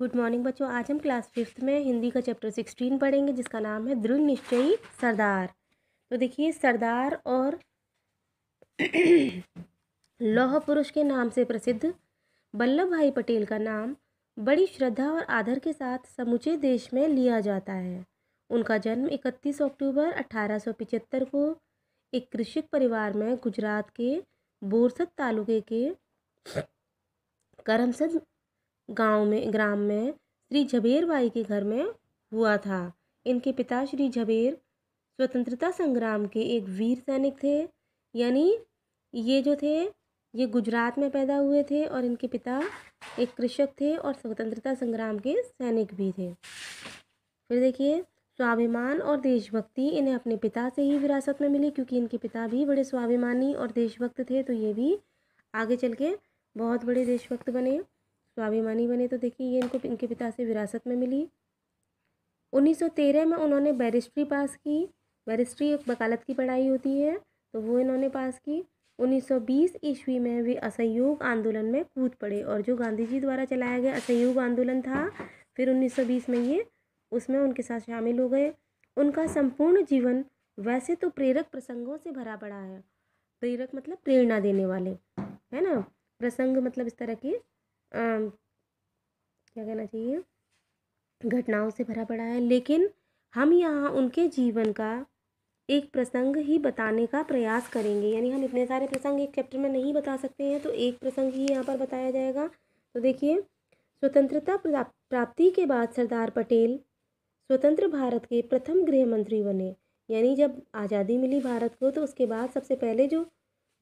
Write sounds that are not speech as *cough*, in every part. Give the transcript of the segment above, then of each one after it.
good morning बच्चों आज हम क्लास फिफ्थ में हिंदी का चैप्टर सिक्सटीन पढ़ेंगे जिसका नाम है ध्रुव निश्चयी सरदार तो देखिए सरदार और *clears throat* लौह पुरुष के नाम से प्रसिद्ध वल्लभ भाई पटेल का नाम बड़ी श्रद्धा और आदर के साथ समूचे देश में लिया जाता है उनका जन्म इकतीस अक्टूबर 1875 को एक कृषक परिवार में गुजरात के बोरसद तालुके के करमसद गांव में ग्राम में श्री झबेर बाई के घर में हुआ था इनके पिता श्री झबेर स्वतंत्रता संग्राम के एक वीर सैनिक थे यानी ये जो थे ये गुजरात में पैदा हुए थे और इनके पिता एक कृषक थे और स्वतंत्रता संग्राम के सैनिक भी थे फिर देखिए स्वाभिमान और देशभक्ति इन्हें अपने पिता से ही विरासत में मिली क्योंकि इनके पिता भी बड़े स्वाभिमानी और देशभक्त थे तो ये भी आगे चल के बहुत बड़े देशभक्त बने स्वाभिमानी बने तो देखिए ये इनको इनके पिता से विरासत में मिली 1913 में उन्होंने बैरिस्ट्री पास की बैरिस्ट्री एक वकालत की पढ़ाई होती है तो वो इन्होंने पास की 1920 ईस्वी में वे असहयोग आंदोलन में कूद पड़े और जो गांधी जी द्वारा चलाया गया असहयोग आंदोलन था फिर 1920 में ये उसमें उनके साथ शामिल हो गए उनका संपूर्ण जीवन वैसे तो प्रेरक प्रसंगों से भरा पड़ा है प्रेरक मतलब प्रेरणा देने वाले है ना प्रसंग मतलब इस तरह के क्या कहना चाहिए घटनाओं से भरा पड़ा है लेकिन हम यहाँ उनके जीवन का एक प्रसंग ही बताने का प्रयास करेंगे यानी हम इतने सारे प्रसंग एक चैप्टर में नहीं बता सकते हैं तो एक प्रसंग ही यहाँ पर बताया जाएगा तो देखिए स्वतंत्रता प्राप्ति के बाद सरदार पटेल स्वतंत्र भारत के प्रथम गृह मंत्री बने यानी जब आज़ादी मिली भारत को तो उसके बाद सबसे पहले जो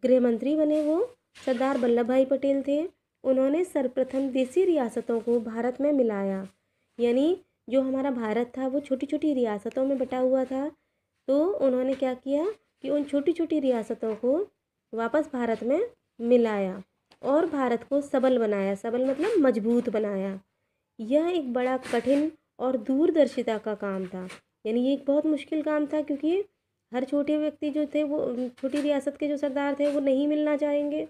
गृह मंत्री बने वो सरदार वल्लभ भाई पटेल थे उन्होंने सर्वप्रथम देसी रियासतों को भारत में मिलाया यानी जो हमारा भारत था वो छोटी छोटी रियासतों में बटा हुआ था तो उन्होंने क्या किया कि उन छोटी छोटी रियासतों को वापस भारत में मिलाया और भारत को सबल बनाया सबल मतलब मजबूत बनाया यह एक बड़ा कठिन और दूरदर्शिता का काम था यानी ये एक बहुत मुश्किल काम था क्योंकि हर छोटे व्यक्ति जो थे वो छोटी रियासत के जो सरदार थे वो नहीं मिलना चाहेंगे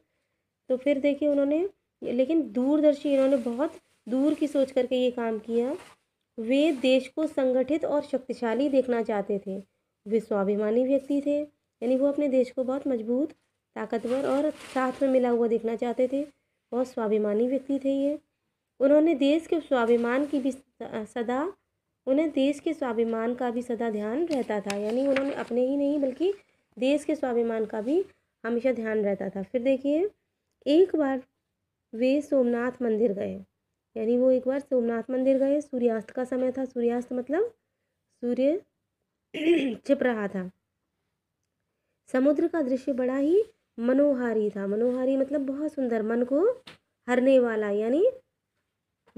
तो फिर देखिए उन्होंने लेकिन दूरदर्शी इन्होंने बहुत दूर की सोच करके ये काम किया वे देश को संगठित और शक्तिशाली देखना चाहते थे वे स्वाभिमानी व्यक्ति थे यानी वो अपने देश को बहुत मजबूत ताकतवर और साथ में मिला हुआ देखना चाहते थे बहुत स्वाभिमानी व्यक्ति थे ये उन्होंने देश के स्वाभिमान की भी सदा उन्हें देश के स्वाभिमान का भी सदा ध्यान रहता था यानी उन्होंने अपने ही नहीं बल्कि देश के स्वाभिमान का भी हमेशा ध्यान रहता था फिर देखिए एक बार वे सोमनाथ मंदिर गए यानी वो एक बार सोमनाथ मंदिर गए सूर्यास्त का समय था सूर्यास्त मतलब सूर्य *clears throat* छिप रहा था समुद्र का दृश्य बड़ा ही मनोहारी था मनोहारी मतलब बहुत सुंदर मन को हरने वाला यानी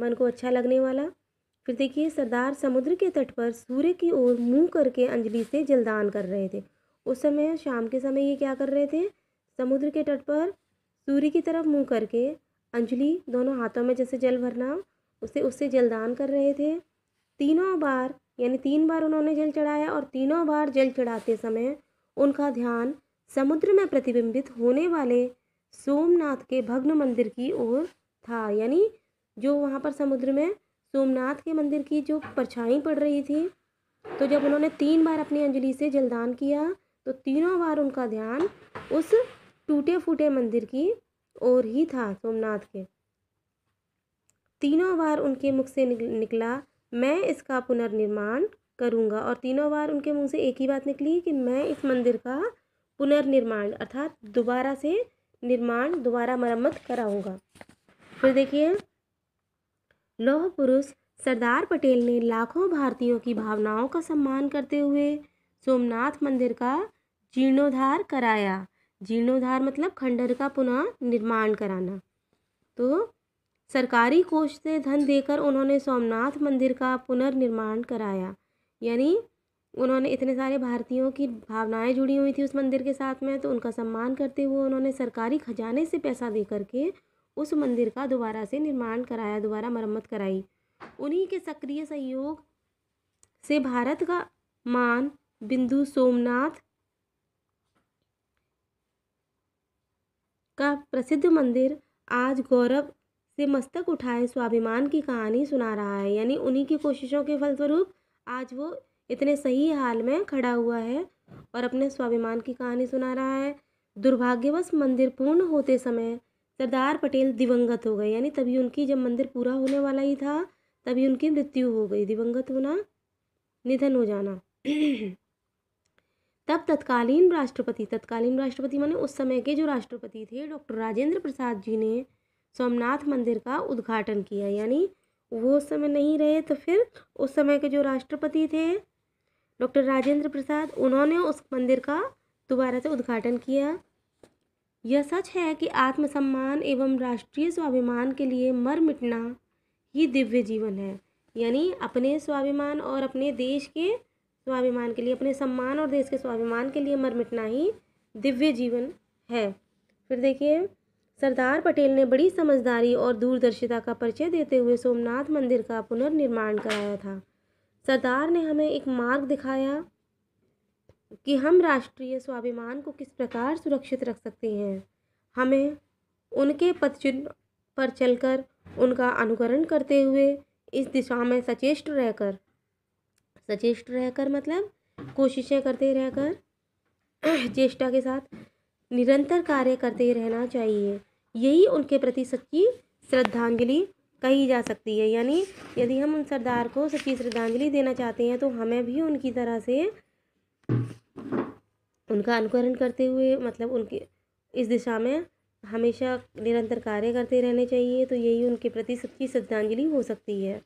मन को अच्छा लगने वाला फिर देखिए सरदार समुद्र के तट पर सूर्य की ओर मुंह करके अंजलि से जलदान कर रहे थे उस समय शाम के समय ये क्या कर रहे थे समुद्र के तट पर सूर्य की तरफ मुंह करके अंजलि दोनों हाथों में जैसे जल भरना उसे उससे जलदान कर रहे थे तीनों बार यानी तीन बार उन्होंने जल चढ़ाया और तीनों बार जल चढ़ाते समय उनका ध्यान समुद्र में प्रतिबिंबित होने वाले सोमनाथ के भग्न मंदिर की ओर था यानी जो वहाँ पर समुद्र में सोमनाथ के मंदिर की जो परछाई पड़ रही थी तो जब उन्होंने तीन बार अपनी अंजलि से जलदान किया तो तीनों बार उनका ध्यान उस टूटे फूटे मंदिर की ओर ही था सोमनाथ के तीनों बार उनके मुख से निकला मैं इसका पुनर्निर्माण करूँगा और तीनों बार उनके मुंह से एक ही बात निकली कि मैं इस मंदिर का पुनर्निर्माण अर्थात दोबारा से निर्माण दोबारा मरम्मत कराऊंगा फिर देखिए लौह पुरुष सरदार पटेल ने लाखों भारतीयों की भावनाओं का सम्मान करते हुए सोमनाथ मंदिर का जीर्णोद्धार कराया जीर्णोद्धार मतलब खंडर का पुनः निर्माण कराना तो सरकारी कोष से धन देकर उन्होंने सोमनाथ मंदिर का पुनर्निर्माण कराया यानी उन्होंने इतने सारे भारतीयों की भावनाएं जुड़ी हुई थी उस मंदिर के साथ में तो उनका सम्मान करते हुए उन्होंने सरकारी खजाने से पैसा दे करके उस मंदिर का दोबारा से निर्माण कराया दोबारा मरम्मत कराई उन्हीं के सक्रिय सहयोग से भारत का मान बिंदु सोमनाथ का प्रसिद्ध मंदिर आज गौरव से मस्तक उठाए स्वाभिमान की कहानी सुना रहा है यानी उन्हीं की कोशिशों के फलस्वरूप आज वो इतने सही हाल में खड़ा हुआ है और अपने स्वाभिमान की कहानी सुना रहा है दुर्भाग्यवश मंदिर पूर्ण होते समय सरदार पटेल दिवंगत हो गए यानी तभी उनकी जब मंदिर पूरा होने वाला ही था तभी उनकी मृत्यु हो गई दिवंगत होना निधन हो जाना तब तत्कालीन राष्ट्रपति तत्कालीन राष्ट्रपति माने उस समय के जो राष्ट्रपति थे डॉक्टर राजेंद्र प्रसाद जी ने सोमनाथ मंदिर का उद्घाटन किया यानी वो उस समय नहीं रहे तो फिर उस समय के जो राष्ट्रपति थे डॉक्टर राजेंद्र प्रसाद उन्होंने उस मंदिर का दोबारा से उद्घाटन किया यह सच है कि आत्मसम्मान एवं राष्ट्रीय स्वाभिमान के लिए मर मिटना ही दिव्य जीवन है यानी अपने स्वाभिमान और अपने देश के स्वाभिमान के लिए अपने सम्मान और देश के स्वाभिमान के लिए मर मिटना ही दिव्य जीवन है फिर देखिए सरदार पटेल ने बड़ी समझदारी और दूरदर्शिता का परिचय देते हुए सोमनाथ मंदिर का पुनर्निर्माण कराया था सरदार ने हमें एक मार्ग दिखाया कि हम राष्ट्रीय स्वाभिमान को किस प्रकार सुरक्षित रख सकते हैं हमें उनके पदचिन्ह पर चलकर उनका अनुकरण करते हुए इस दिशा में सचेष्ट रहकर सचेष्ट रहकर मतलब कोशिशें करते रहकर *clears throat* चेष्टा के साथ निरंतर कार्य करते रहना चाहिए यही उनके प्रति सच्ची श्रद्धांजलि कही जा सकती है यानी यदि हम उन सरदार को सच्ची श्रद्धांजलि देना चाहते हैं तो हमें भी उनकी तरह से उनका अनुकरण करते हुए मतलब उनके इस दिशा में हमेशा निरंतर कार्य करते रहने चाहिए तो यही उनके प्रति सच्ची श्रद्धांजलि हो सकती है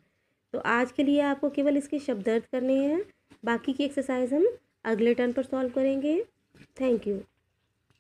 तो आज के लिए आपको केवल इसके शब्दार्थ करने हैं बाकी की एक्सरसाइज हम अगले टर्न पर सॉल्व करेंगे थैंक यू